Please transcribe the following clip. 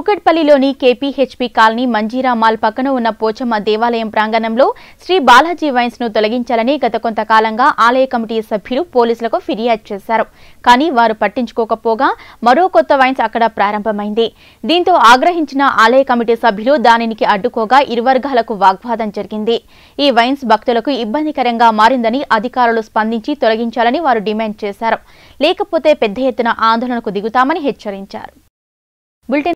కూకట్పల్లిలోని KPHP colony Manjeera mall పక్కన ఉన్న పోచమ్మ దేవాలయం ప్రాంగణంలో శ్రీ బాలాజీ వైన్స్ ను తొలగించాలని గత కొంతకాలంగా ఆలయ కమిటీ సభ్యులు పోలీసులకు ఫిర్యాదు చేశారు కానీ వారు పట్టించుకోకపోగా మరో కొత్త వైన్స్ అక్కడ ప్రారంభమైంది దీంతో ఆగ్రహించిన ఆలయ కమిటీ సభ్యులు దానికి అడ్డుకోగా ఇరువర్గాలకు వాగ్వాదం జరిగింది ఈ వైన్స్ భక్తులకు ఇబ్బందికరంగా మారిందని అధికారులు స్పందించి తొలగించాలని వారు డిమాండ్ చేశారు లేకపోతే పెద్ద ఎత్తున ఆందోళనకు దిగుతామని హెచ్చరించారు